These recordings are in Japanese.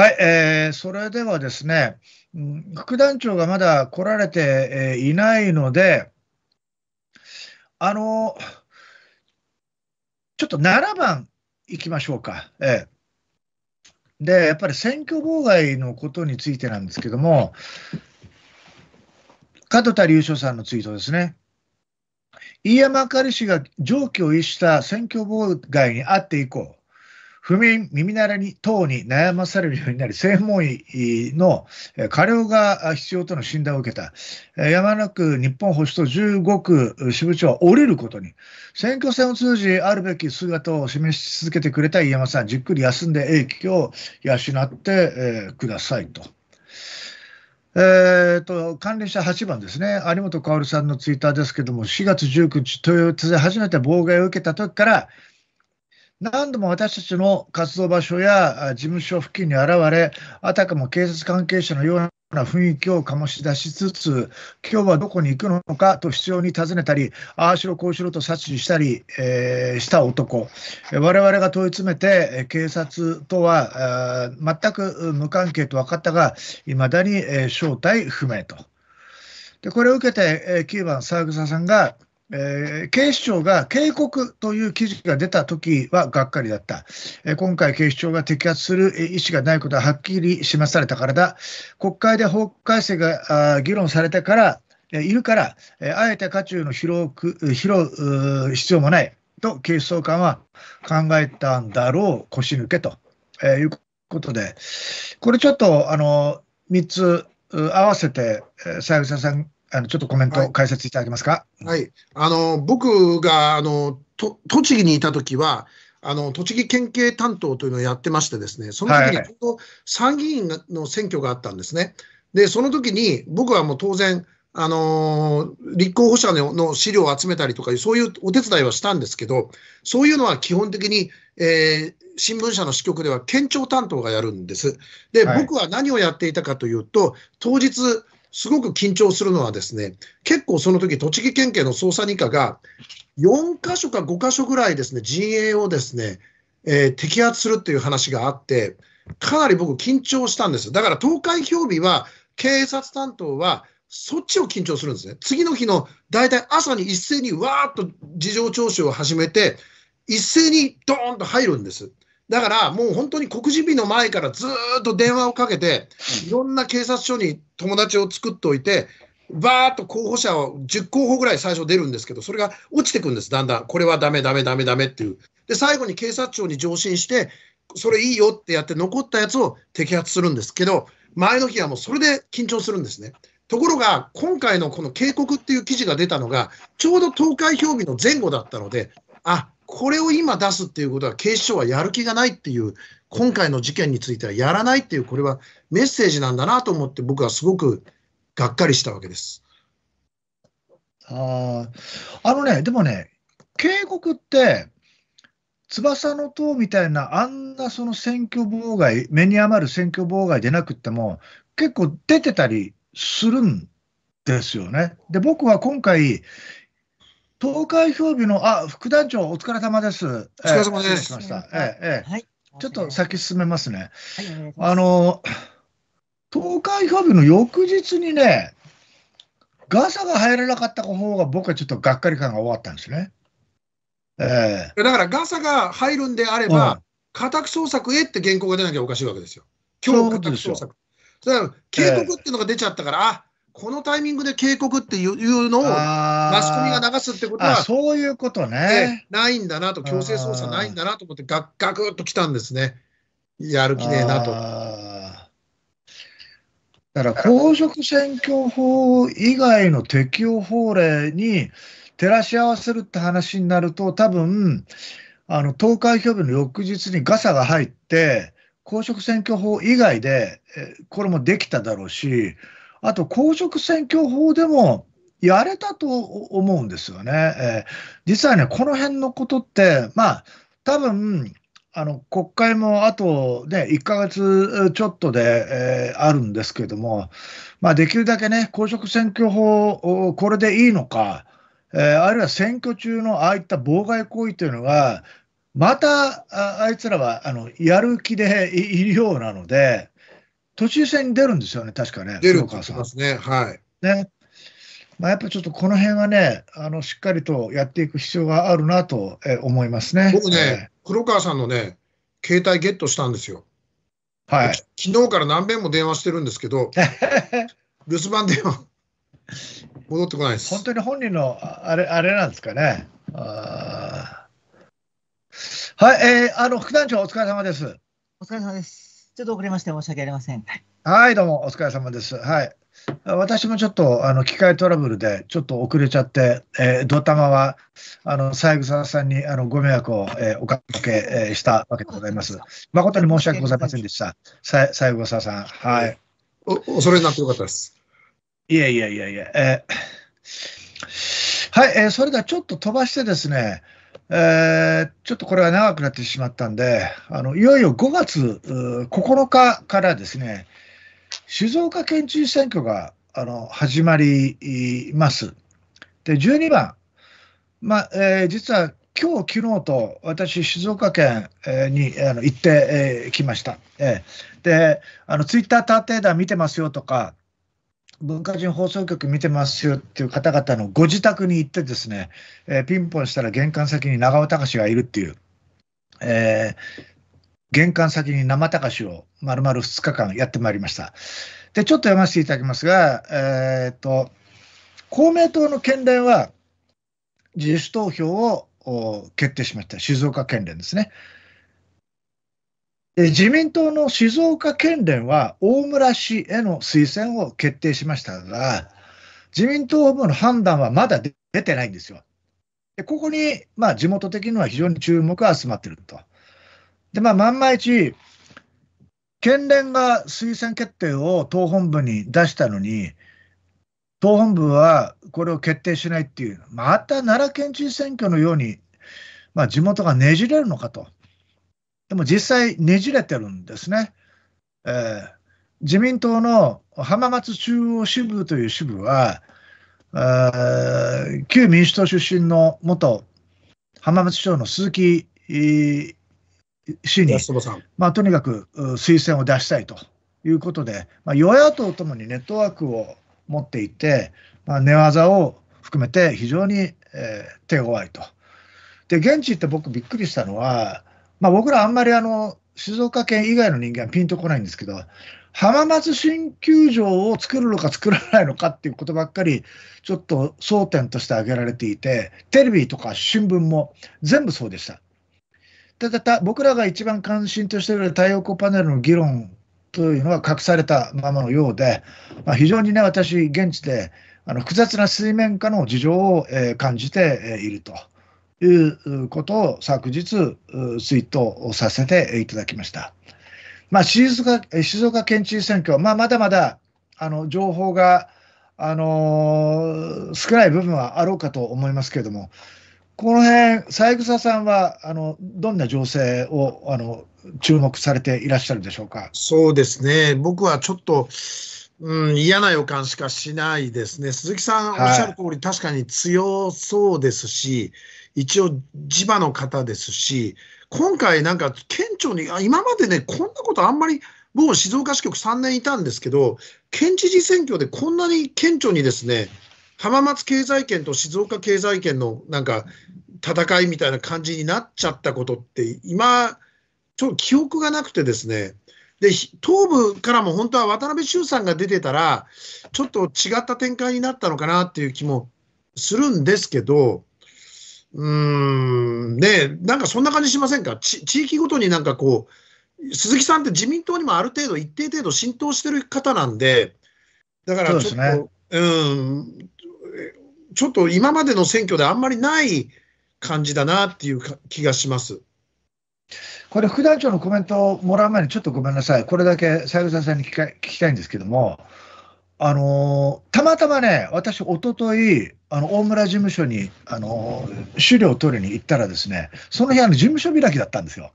はい、えー、それではですね、副団長がまだ来られていないので、あの、ちょっと7番いきましょうか。えーで、やっぱり選挙妨害のことについてなんですけども、門田隆翔さんのツイートですね。飯山明氏が常軌を逸した選挙妨害にあって以降、不眠、耳鳴り等に悩まされるようになり、専門医の過料が必要との診断を受けた、山中区日本保守党15区支部長は降りることに、選挙戦を通じあるべき姿を示し続けてくれた飯山さん、じっくり休んで英気を養ってくださいと。えーと、関連した8番ですね、有本薫さんのツイッターですけども、4月19日、豊洲で初めて妨害を受けた時から、何度も私たちの活動場所や事務所付近に現れ、あたかも警察関係者のような雰囲気を醸し出しつつ、今日はどこに行くのかと必要に尋ねたり、ああしろこうしろと察知したり、えー、した男、我々が問い詰めて、警察とは全く無関係と分かったが、いまだに正体不明と。でこれを受けて、9番、沢草さんが、えー、警視庁が警告という記事が出たときはがっかりだった、えー、今回、警視庁が摘発する意思がないことははっきり示されたからだ、国会で法改正が議論されてから、えー、いるから、えあえて渦中の拾うう必要もないと、警視総監は考えたんだろう、腰抜けと、えいうことで、これちょっとあの3つ合わせて、三枝さんあのちょっとコメント、は解説いただけますか。はい、あの僕があのと栃木にいた時はあの栃木県警担当というのをやってましてですね、その時にちょうど参議院の選挙があったんですね。はいはい、で、その時に僕はもう当然、あのー、立候補者の資料を集めたりとかそういうお手伝いはしたんですけど、そういうのは基本的に、えー、新聞社の支局では県庁担当がやるんです。で、はい、僕は何をやっていたかというと、当日、すごく緊張するのはですね、結構その時、栃木県警の捜査2課が、4か所か5か所ぐらいですね、陣営をですね、えー、摘発するっていう話があって、かなり僕緊張したんです。だから投開票日は、警察担当は、そっちを緊張するんですね。次の日の大体朝に一斉にわーっと事情聴取を始めて、一斉にドーンと入るんです。だからもう本当に告示日の前からずっと電話をかけて、いろんな警察署に友達を作っておいて、バーっと候補者を10候補ぐらい最初出るんですけど、それが落ちてくんです、だんだん。これはだめだめだめだめっていう。で、最後に警察庁に上申して、それいいよってやって残ったやつを摘発するんですけど、前の日はもうそれで緊張するんですね。ところが、今回のこの警告っていう記事が出たのが、ちょうど投開票日の前後だったので、あこれを今出すっていうことは、警視庁はやる気がないっていう、今回の事件についてはやらないっていう、これはメッセージなんだなと思って、僕はすごくがっかりしたわけです。ああのね、でもね、警告って、翼の塔みたいな、あんなその選挙妨害、目に余る選挙妨害でなくても、結構出てたりするんですよね。で、僕は今回、投開票日の、あ、副団長、お疲れ様です。お疲れ様です。ええはい、ちょっと先進めますね。はい、あの、投開票日の翌日にね、ガサが入らなかった方が僕はちょっとがっかり感が終わったんですね。えー、だからガサが入るんであれば、うん、家宅捜索へって原稿が出なきゃおかしいわけですよ。今日家宅捜索。だから警告っていうのが出ちゃったから、えー、このタイミングで警告っていうのをマスコミが流すってことは、そういうことね。ないんだなと、強制捜査ないんだなと思って、ガッガクっと来たんですね。やる気ねえなと。だから公職選挙法以外の適用法令に照らし合わせるって話になると、多分あの投開票日の翌日にガサが入って、公職選挙法以外で、これもできただろうし、あと公職選挙法でもやれたと思うんですよね。えー、実はね、この辺のことって、まあ、多分あの国会もあと、ね、1ヶ月ちょっとで、えー、あるんですけれども、まあ、できるだけね、公職選挙法、これでいいのか、えー、あるいは選挙中のああいった妨害行為というのが、またあいつらはあのやる気でいるようなので、途中戦に出るんですよね、確かね。出るかさますね。はい。ね。まあ、やっぱちょっとこの辺はね、あのしっかりとやっていく必要があるなと思いますね。僕ね、えー、黒川さんのね、携帯ゲットしたんですよ。はい。昨日から何遍も電話してるんですけど、留守番電話、戻ってこないです。本当に本人のあれあれなんですかね。あはい、えー、あの副団長、お疲れ様です。お疲れ様です。ちょっと遅れまして申し訳ありません。はい、どうもお疲れ様です。はい。私もちょっとあの機械トラブルでちょっと遅れちゃって、えー、ドタマはあの三枝さんにあのご迷惑を、えー、おかけ、えしたわけでございます。誠に申し訳ございませんでした。三枝さん、はい。お恐れなくよかったです。いやいやいやいや。えー、はい、えー、それではちょっと飛ばしてですね、えー、ちょっとこれは長くなってしまったんで、あのいよいよ5月9日からですね、静岡県知事選挙があの始まります。で、12番、まあえー、実は今日昨日と私、静岡県にあの行ってきました。で、あのツイッター探偵団見てますよとか、文化人放送局見てますよっていう方々のご自宅に行ってですね、えー、ピンポンしたら玄関先に長尾隆がいるっていう、えー、玄関先に生隆を丸々2日間やってまいりました。で、ちょっと読ませていただきますが、えー、っと、公明党の県連は自主投票を決定しました。静岡県連ですね。自民党の静岡県連は大村氏への推薦を決定しましたが、自民党本部の判断はまだ出てないんですよ。でここに、まあ、地元的には非常に注目が集まっていると。で、まあ、万が一、県連が推薦決定を党本部に出したのに、党本部はこれを決定しないっていう、また奈良県知事選挙のように、まあ、地元がねじれるのかと。でも実際ねじれてるんですね。えー、自民党の浜松中央支部という支部は、旧民主党出身の元浜松市長の鈴木氏に、まあ、とにかく推薦を出したいということで、まあ、与野党ともにネットワークを持っていて、まあ、寝技を含めて非常に、えー、手強いと。で現地行って僕びっくりしたのはまあ、僕らあんまりあの静岡県以外の人間はピンとこないんですけど、浜松新球場を作るのか作らないのかっていうことばっかり、ちょっと争点として挙げられていて、テレビとか新聞も全部そうでした。ただた僕らが一番関心としている太陽光パネルの議論というのは隠されたままのようで、まあ、非常にね、私、現地であの複雑な水面下の事情を、えー、感じていると。いうことを昨日、ツイートをさせていただきました。まあ、静岡静岡県知事選挙、まあ、まだまだあの情報が、あのー、少ない部分はあろうかと思いますけれども、この辺、三枝さんはあのどんな情勢をあの注目されていらっしゃるでしょうか。そうですね僕はちょっとうん、嫌な予感しかしないですね。鈴木さんおっしゃる通り、はい、確かに強そうですし、一応地場の方ですし、今回なんか県庁に、あ今までね、こんなことあんまり、僕静岡支局3年いたんですけど、県知事選挙でこんなに県庁にですね、浜松経済圏と静岡経済圏のなんか戦いみたいな感じになっちゃったことって今、ちょっと記憶がなくてですね、で東部からも本当は渡辺周さんが出てたら、ちょっと違った展開になったのかなっていう気もするんですけど、うん、ねなんかそんな感じしませんか地域ごとになんかこう、鈴木さんって自民党にもある程度、一定程度浸透してる方なんで、だからちょっと、ね、うんちょっと今までの選挙であんまりない感じだなっていう気がします。これ、副団長のコメントをもらう前に、ちょっとごめんなさい、これだけ三枝さんに聞きたいんですけども、あのー、たまたまね、私、おとといあの大村事務所にあの資料を取りに行ったらですね、その日、あの事務所開きだったんですよ。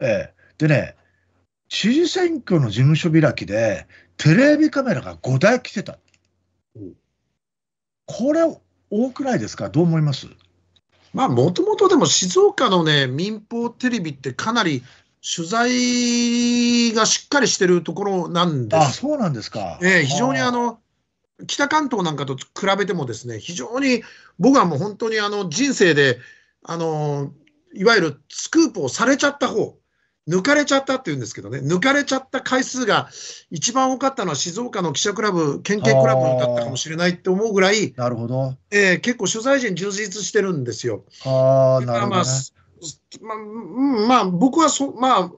ええ、でね、知事選挙の事務所開きで、テレビカメラが5台来てた。これ、多くないですか、どう思いますまあ、もともとでも静岡のね、民放テレビってかなり取材がしっかりしてるところなんです。あそうなんですか。え非常にあの、北関東なんかと比べてもですね、非常に僕はもう本当にあの人生で、あの、いわゆるスクープをされちゃった方、抜かれちゃったっていうんですけどね、抜かれちゃった回数が一番多かったのは静岡の記者クラブ、県警クラブだったかもしれないって思うぐらい、なるほどえー、結構取材陣充実してるんですよ。あなるほど、まあ、まあ、僕はそ、まあ、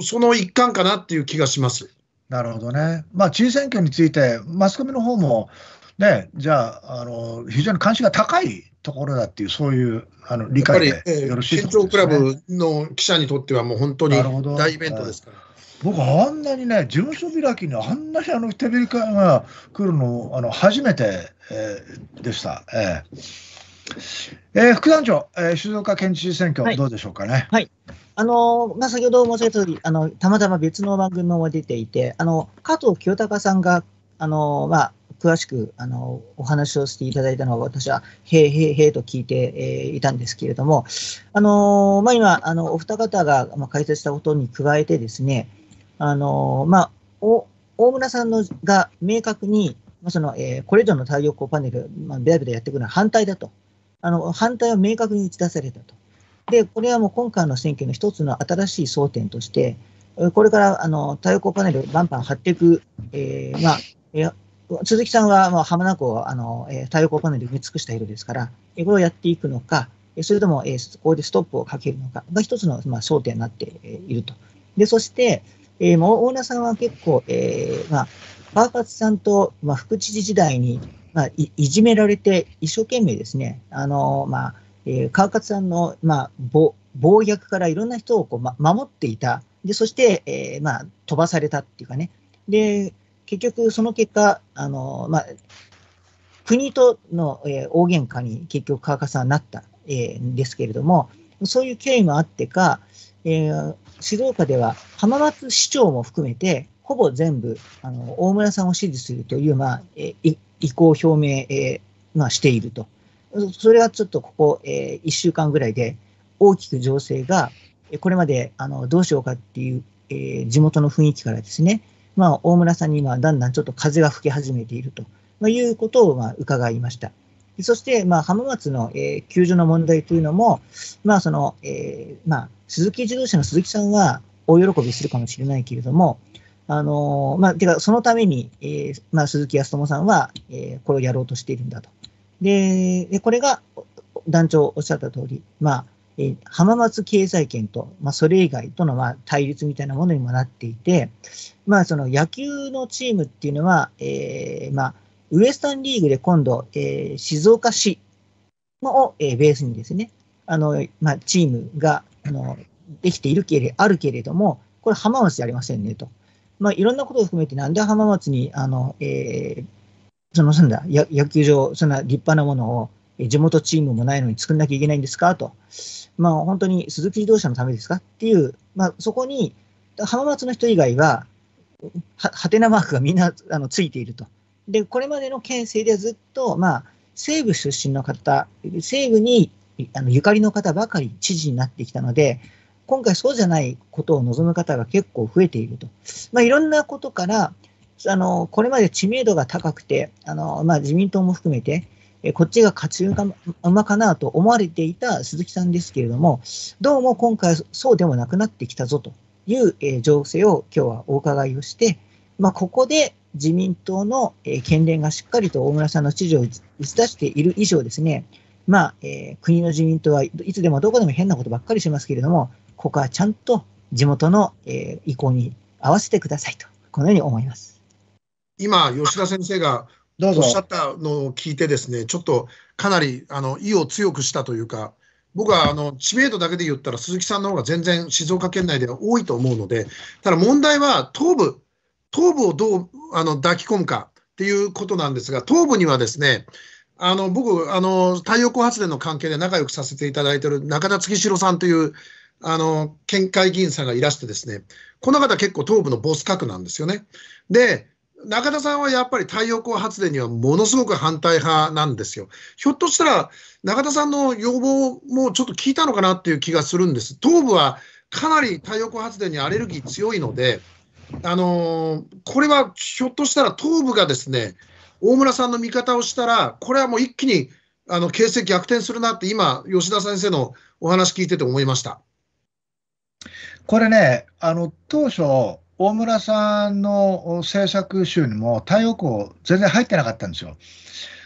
その一環かなっていう気がします。なるほどね。まあ、知事選挙について、マスコミの方も、ね、じゃああの、非常に関心が高いところだっていう、そういうあの理解でよろしい、ね、県庁クラブの記者にとっては、もう本当に大イベントですから。僕、あんなにね、事務所開きにあんなにあのテレビ会が来るの、あの初めて、えー、でした。えーえー、副団長、えー、静岡県知事選挙、どうでしょうかね。はい、あのまあ、先ほど申し上げた通り、あのたまたま別の番組も出ていて、あの加藤清隆さんが、あのまあ、詳しくあのお話をしていただいたのは、私は、へいへいへいと聞いて、えー、いたんですけれども、あのまあ、今、あのお二方が、まあ、解説したことに加えてですね、あのまあ、お大村さんのが明確に、まあそのえー、これ以上の太陽光パネル、まあ、ベラベラやっていくのは反対だと。あの反対を明確に打ち出されたと。で、これはもう今回の選挙の一つの新しい争点として、これからあの太陽光パネルをバンバン張っていく、えーまあ、鈴木さんは、まあ、浜名湖をあの、太陽光パネルで埋め尽くした色ですから、これをやっていくのか、それとも、えー、ここでストップをかけるのかが一つの、まあ、点になっていると。で、そして、えー、大浦さんは結構、えーまあ、川勝さんと、まあ、副知事時代にまあ、いじめられて、一生懸命ですね、あのまあえー、川勝さんの、まあ、暴暴虐からいろんな人をこう、ま、守っていた、でそして、えーまあ、飛ばされたっていうかね、で結局、その結果、あのまあ、国との、えー、大喧嘩に結局、川勝さんはなった、えー、ですけれども、そういう経緯もあってか、えー、静岡では浜松市長も含めて、ほぼ全部あの大村さんを支持するという、まあえー、意向表明、えー、まあ、していると。それはちょっとここ、えー、1週間ぐらいで大きく情勢が、これまであのどうしようかっていう、えー、地元の雰囲気からですね、まあ、大村さんに今、だんだんちょっと風が吹き始めていると、まあ、いうことをまあ伺いました。そして、まあ、浜松の、えー、救助の問題というのも、まあそのえーまあ、鈴木自動車の鈴木さんは大喜びするかもしれないけれども、あのまあ、てか、そのために、えーまあ、鈴木康友さんは、えー、これをやろうとしているんだと。で、でこれが団長おっしゃった通り、まあえー、浜松経済圏と、まあ、それ以外との、まあ、対立みたいなものにもなっていて、まあ、その野球のチームっていうのは、えーまあ、ウエスタンリーグで今度、えー、静岡市を、えー、ベースにですね、あのまあ、チームがあのできているけれあるけれども、これ浜松じゃありませんねと。まあ、いろんなことを含めて、なんで浜松に、あの、えー、その、なんだ、野球場、そんな立派なものを、地元チームもないのに作んなきゃいけないんですかと。まあ、本当に鈴木自動車のためですかっていう、まあ、そこに、浜松の人以外は、は、はてなマークがみんな、あの、ついていると。で、これまでの県政ではずっと、まあ、西部出身の方、西部にあのゆかりの方ばかり知事になってきたので、今回そうじゃないことを望む方が結構増えていると。まあ、いろんなことから、あの、これまで知名度が高くて、あの、まあ、自民党も含めて、えこっちが勝ち馬かなと思われていた鈴木さんですけれども、どうも今回そうでもなくなってきたぞという、え情勢を今日はお伺いをして、まあ、ここで自民党の、え県連がしっかりと大村さんの知事を打ち出している以上ですね、まあえー、国の自民党はいつでもどこでも変なことばっかりしますけれども、ここはちゃんと地元の、え意向に合わせてくださいと、このように思います今、吉田先生がおっしゃったのを聞いて、ですねちょっとかなりあの意を強くしたというか、僕はあの知名度だけで言ったら、鈴木さんの方が全然静岡県内では多いと思うので、ただ問題は東部、東部をどうあの抱き込むかっていうことなんですが、東部にはですね、あの僕あの、太陽光発電の関係で仲良くさせていただいている中田月城さんというあの、県会議員さんがいらしてですね、この方結構東部のボス核なんですよね。で、中田さんはやっぱり太陽光発電にはものすごく反対派なんですよ。ひょっとしたら中田さんの要望もちょっと聞いたのかなっていう気がするんです。東部はかなり太陽光発電にアレルギー強いので、あのー、これはひょっとしたら東部がですね、大村さんの味方をしたら、これはもう一気にあの形勢逆転するなって今、吉田先生のお話聞いてて思いました。これね、あの当初、大村さんの政策集にも太陽光、全然入ってなかったんですよ。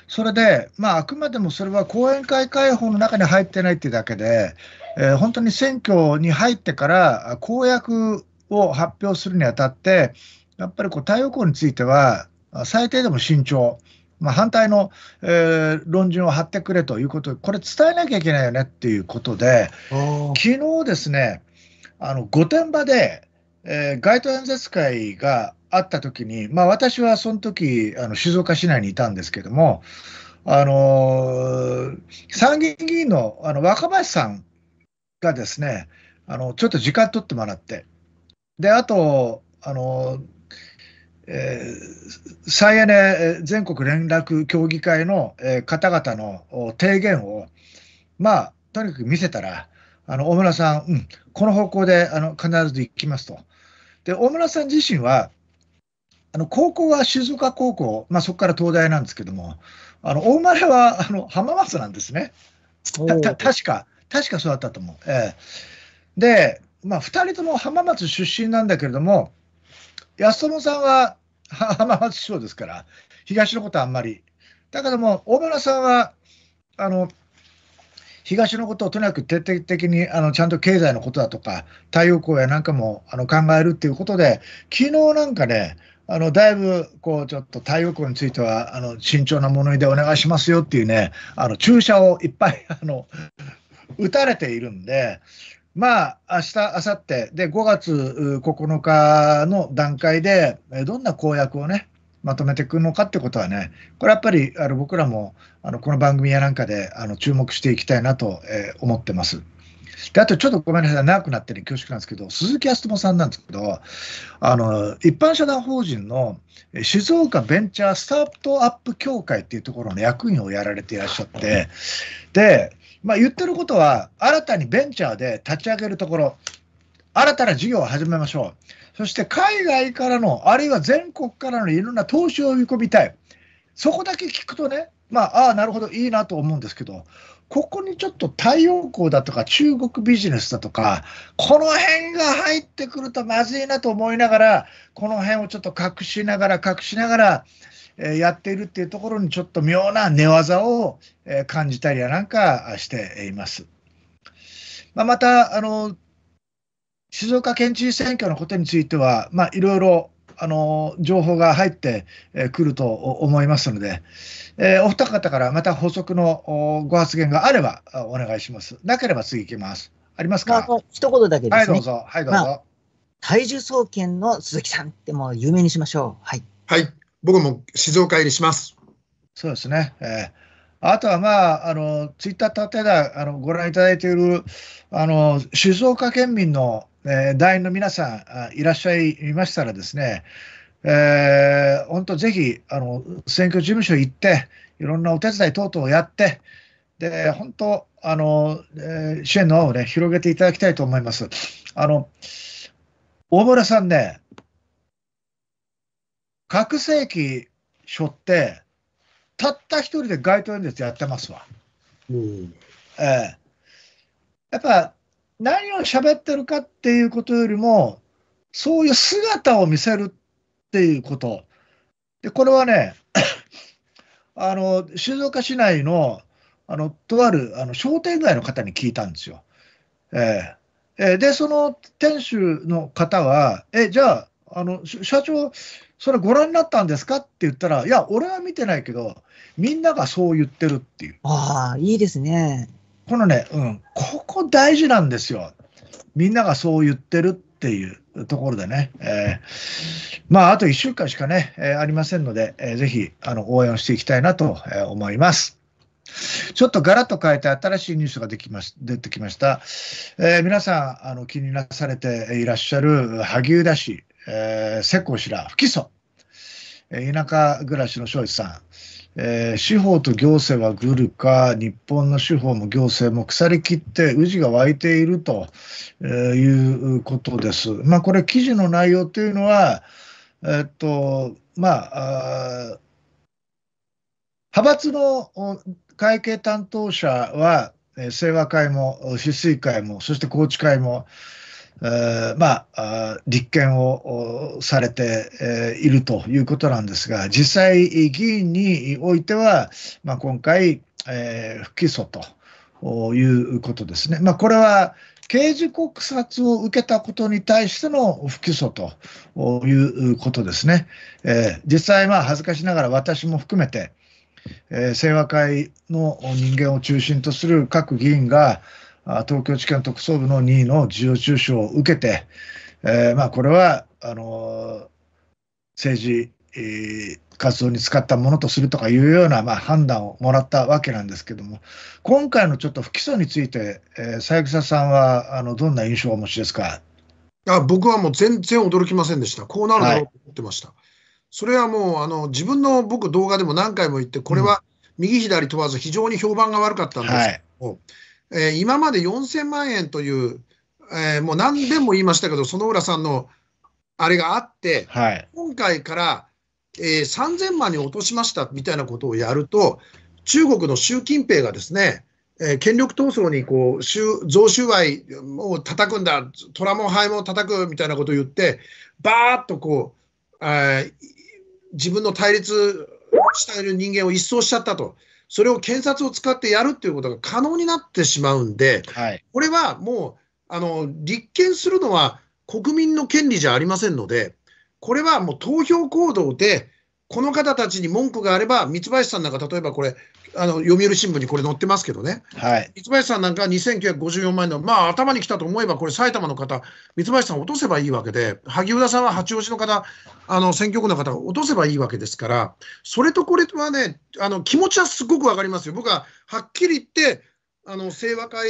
それで、まあ、あくまでもそれは後援会開放の中に入ってないっていうだけで、えー、本当に選挙に入ってから公約を発表するにあたって、やっぱりこう太陽光については、最低でも慎重、まあ、反対の、えー、論陣を張ってくれということこれ伝えなきゃいけないよねっていうことで、昨日ですね、あの御殿場で、えー、街頭演説会があった時に、まあ、私はその時あの静岡市内にいたんですけども、あのー、参議院議員のあの若林さんがですねあのちょっと時間取ってもらってであと、あのーえー、再エネ全国連絡協議会の、えー、方々の提言を、まあ、とにかく見せたら、あの大村さん、うん、この方向であの必ず行きますと。で、大村さん自身は、あの高校は静岡高校、まあ、そこから東大なんですけども、あの大れはあの浜松なんですね。確か、確かそうだったと思う。えー、で、まあ、2人とも浜松出身なんだけれども、安友さんは浜松市長ですから、東のことはあんまり。だけども、大村さんは、あの東のことをとにかく徹底的にあのちゃんと経済のことだとか、太陽光やなんかもあの考えるっていうことで、昨日なんかね、あのだいぶこうちょっと太陽光についてはあの慎重なものでお願いしますよっていうね、あの注射をいっぱい あの打たれているんで、まあ、明日、明後日で5月9日の段階で、どんな公約をね、まとめていくのかってことはね、これやっぱりあの僕らもあのこの番組やなんかであの注目していきたいなと、えー、思ってます。であとちょっとごめんなさい、長くなってる恐縮なんですけど、鈴木康友さんなんですけど、あの一般社団法人の静岡ベンチャースタートアップ協会っていうところの役員をやられていらっしゃって、で、まあ、言ってることは、新たにベンチャーで立ち上げるところ、新たな事業を始めましょう。そして海外からの、あるいは全国からのいろんな投資を呼び込みたい。そこだけ聞くとね、まあ、ああ、なるほど、いいなと思うんですけど、ここにちょっと太陽光だとか中国ビジネスだとか、この辺が入ってくるとまずいなと思いながら、この辺をちょっと隠しながら、隠しながら、えやっているっていうところにちょっと妙な寝技を、え感じたりやなんかしています。まあ、またあの静岡県知事選挙のことについては、まあ、いろいろあの情報が入ってくると思いますので、えー、お二方からまた補足のご発言があればお願いします。なければ次いきます。ありますか、まあ、一言だけ、ね、はい、どうぞ。はい、どうぞ。まあ、体重総研の鈴木さんってもう有名にしましょう。はい。はい。僕も静岡入りします。そうですね。えーあとは、まあ、あのツイッター立てだあのご覧いただいているあの静岡県民の、えー、団員の皆さんいらっしゃいましたらですね、えー、本当ぜひあの選挙事務所行っていろんなお手伝い等々をやってで本当あの、えー、支援の輪を、ね、広げていただきたいと思います。あの大村さんね、拡声器ょって、たった一人で街頭演説やってますわ。うんえー、やっぱ何を喋ってるかっていうことよりも、そういう姿を見せるっていうこと。で、これはね、あの静岡市内のあのとあるあの商店街の方に聞いたんですよ。えー、えー、で、その店主の方は、え、じゃあ、あの社長、それご覧になったんですかって言ったら、いや、俺は見てないけど、みんながそう言ってるっていう。ああ、いいですね。このね、うん、ここ大事なんですよ。みんながそう言ってるっていうところでね。えー、まあ、あと1週間しかね、えー、ありませんので、えー、ぜひ、あの、応援をしていきたいなと思います。ちょっとガラッと変えて新しいニュースができまし出てきました、えー、皆さんあの気になされていらっしゃる萩生田氏、えー、瀬古ら不起訴、え田舎暮らしの庄司さん、えー、司法と行政はグルか日本の司法も行政も腐りきって治が湧いていると、えいうことです。まあ、これ記事の内容というのは、えっとまあ、あ派閥の会計担当者は、清和会も、市水会も、そして高知会も、えー、まあ、立憲をされて、いるということなんですが、実際、議員においては、まあ、今回、えー、不起訴ということですね。まあ、これは刑事告発を受けたことに対しての不起訴ということですね。えー、実際、まあ、恥ずかしながら私も含めて、えー、清和会の人間を中心とする各議員が、東京地検特捜部の任意の事情聴取を受けて、えー、まあ、これはあの政治、えー、活動に使ったものとするとかいうような、まあ、判断をもらったわけなんですけども、今回のちょっと不起訴について、えー、三枝さんはあのどんな印象をお持ちですかあ僕はもう全然驚きませんでした、こうなるだろうと思ってました。はい、それはもうあの自分の僕、動画でも何回も言って、これは右、左問わず非常に評判が悪かったんですけども、はいえー、今まで4000万円という、えー、もう何遍も言いましたけど、薗浦さんのあれがあって、はい、今回から、えー、3000万に落としましたみたいなことをやると、中国の習近平がですね、えー、権力闘争にこう贈収賄を叩くんだ、虎も灰も叩くみたいなことを言って、ばーっとこう、えー、自分の対立したいる人間を一掃しちゃったと。それを検察を使ってやるということが可能になってしまうんで、はい、これはもうあの立件するのは国民の権利じゃありませんので、これはもう投票行動で、この方たちに文句があれば、三林さんなんか例えばこれ、あの読売新聞にこれ載ってますけどね、はい、三林さんなんか2954万円の、まあ、頭に来たと思えば、これ、埼玉の方、三林さん落とせばいいわけで、萩生田さんは八王子の方、あの選挙区の方落とせばいいわけですから、それとこれはね、あの気持ちはすごく分かりますよ、僕ははっきり言って、あの清和会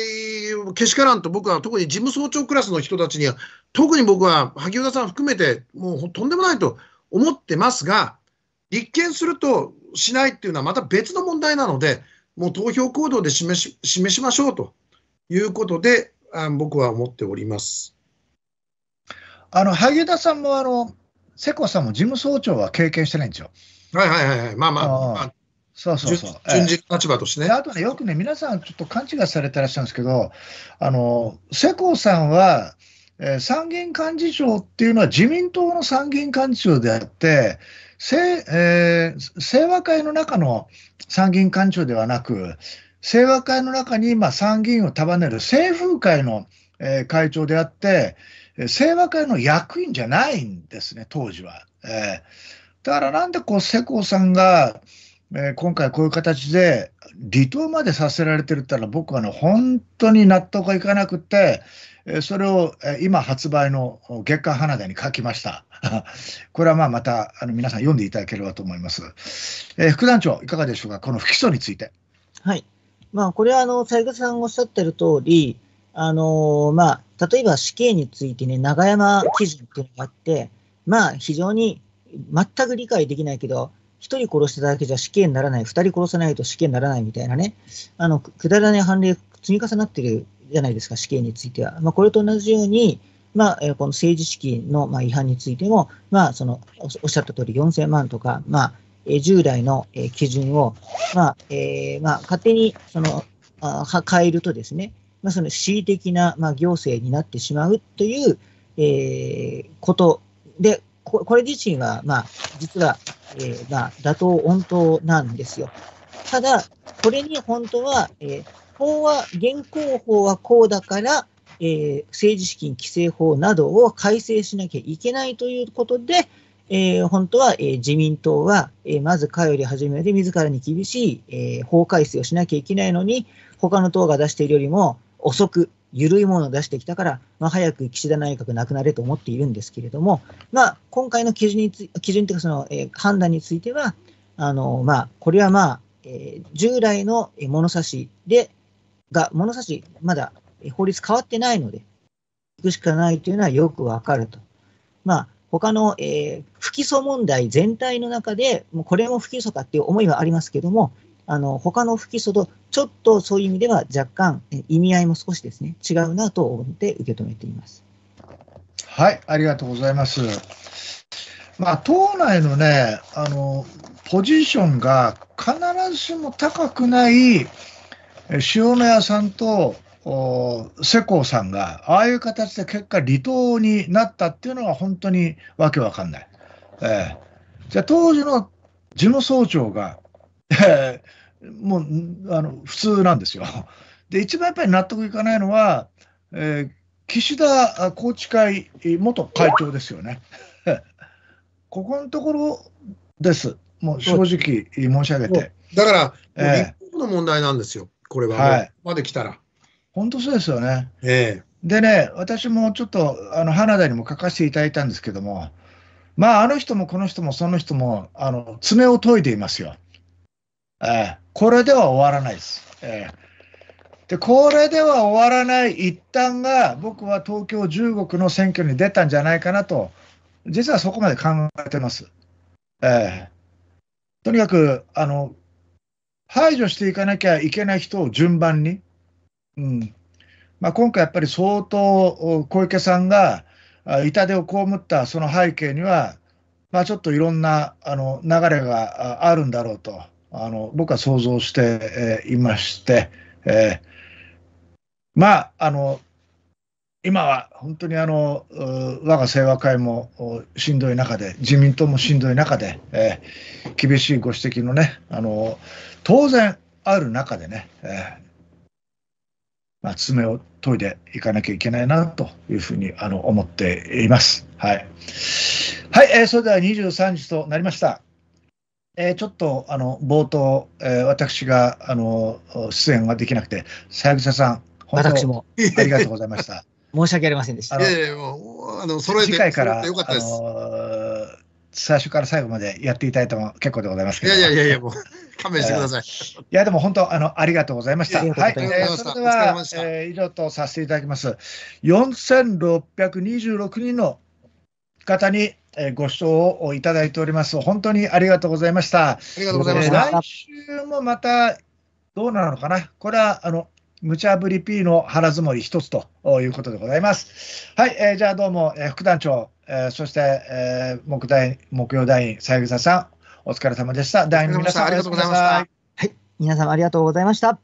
けしからんと、僕は特に事務総長クラスの人たちには、特に僕は萩生田さん含めて、もうとんでもないと思ってますが、立件すると、しないっていうのはまた別の問題なので、もう投票行動で示し示しましょうということで、あ僕は思っておりますあの萩生田さんもあの、世耕さんも事務総長は経験してないんですよ。はいはいはい、まあまあ、まあそうそうそう。順次立場としてね。あとね、よくね、皆さんちょっと勘違いされてらっしゃるんですけど、あの、世耕さんは、えー、参議院幹事長っていうのは自民党の参議院幹事長であって、清,、えー、清和会の中の参議院官庁ではなく、清和会の中に今、参議院を束ねる清風会の、えー、会長であって、清和会の役員じゃないんですね、当時は。えー、だからなんでこう世耕さんが、えー、今回こういう形で離党までさせられてるってら、僕はね、本当に納得がいかなくて、それを今発売の月刊花田に書きました。これはまあまたあの皆さん読んでいただければと思います。えー、副団長、いかがでしょうか、この不起訴について。はい。まあ、これはあの、三枝さんがおっしゃってる通り、あのー、まあ、例えば死刑についてね、永山基準っていうのがあって、まあ、非常に全く理解できないけど、1人殺してただけじゃ死刑にならない、2人殺さないと死刑にならないみたいなね、あのくだらない判例積み重なってるじゃないですか、死刑については。まあ、これと同じように、まあ、この政治資金のまあ違反についても、まあ、そのおっしゃった通り4000万とか、まあ、従来の基準を、まあえー、まあ、勝手にその変えるとですね、まあ、その恣意的なまあ行政になってしまうという、えー、ことで、これ自身は、まあ、実は、えー、まあ、妥当、穏当なんですよ。ただ、これに本当は、えー、法は、現行法はこうだから、えー、政治資金規正法などを改正しなきゃいけないということで、えー、本当は、えー、自民党は、えー、まずかより始めで自らに厳しい、えー、法改正をしなきゃいけないのに、他の党が出しているよりも遅く、緩いものを出してきたから、まあ、早く岸田内閣なくなれと思っているんですけれども、まあ、今回の基準につ基準というかその、えー、判断については、あのまあ、これは、まあえー、従来の物差しで、が物差し、まだ法律変わってないので、行くしかないというのはよくわかると。まあ、他の、えー、不起訴問題全体の中で、もうこれも不起訴かっていう思いはありますけども、あの他の不起訴とちょっとそういう意味では若干意味合いも少しですね違うなと思って受け止めています。はいありがとうございます。まあ、党内のねあのポジションが必ずしも高くない塩谷さんと世耕さんが、ああいう形で結果、離党になったっていうのは本当にわけわかんない。えー、じゃあ、当時の事務総長が、えー、もうあの普通なんですよ。で、一番やっぱり納得いかないのは、えー、岸田宏池会元会長ですよね。ここのところです、もう正直申し上げて。だから、えー、立候の問題なんですよ。これは、はい、まで来たら。本当そうですよね。ええでね、私もちょっとあの花田にも書かせていただいたんですけども、まあ、あの人もこの人もその人もあの爪を研いでいますよ。えこれでは終わらないです。ええでこれでは終わらない一端が僕は東京15区の選挙に出たんじゃないかなと実はそこまで考えてます。えー、とにかくあの排除していかなきゃいけない人を順番に、うんまあ、今回やっぱり相当小池さんが痛手を被ったその背景には、まあ、ちょっといろんなあの流れがあるんだろうとあの僕は想像していまして、えー、まああの今は本当にあの我が清和会もしんどい中で自民党もしんどい中で、えー、厳しいご指摘のねあの当然ある中でね、えー、まあ、爪を研いでいかなきゃいけないなというふうにあの思っています。はい、はいえー、それでは23時となりました。えー、ちょっとあの冒頭、えー、私があの出演ができなくて、三枝さん、本当もありがとうございました。申し訳ありませんでした。いやもう、あの、揃えて、次回からよかったです。最初から最後までやっていただいても結構でございますけど。いやいやいや、もう勘弁してください。いや、でも本当あの、ありがとうございました。いはい、えー、それでは、えー、以上とさせていただきます。4626人の方に、えー、ご視聴をいただいております。本当にありがとうございました。ありがとうございました。来週もまたどうなのかな。これは、あの、無茶ぶり P の腹積もり一つということでございます。はい、えー、じゃあどうも、えー、副団長、えー、そして、えー、木大木曜大員、三枝さん、お疲れ様でした。団員の皆さん、ありがとうございました。はい、皆ん、ありがとうございました。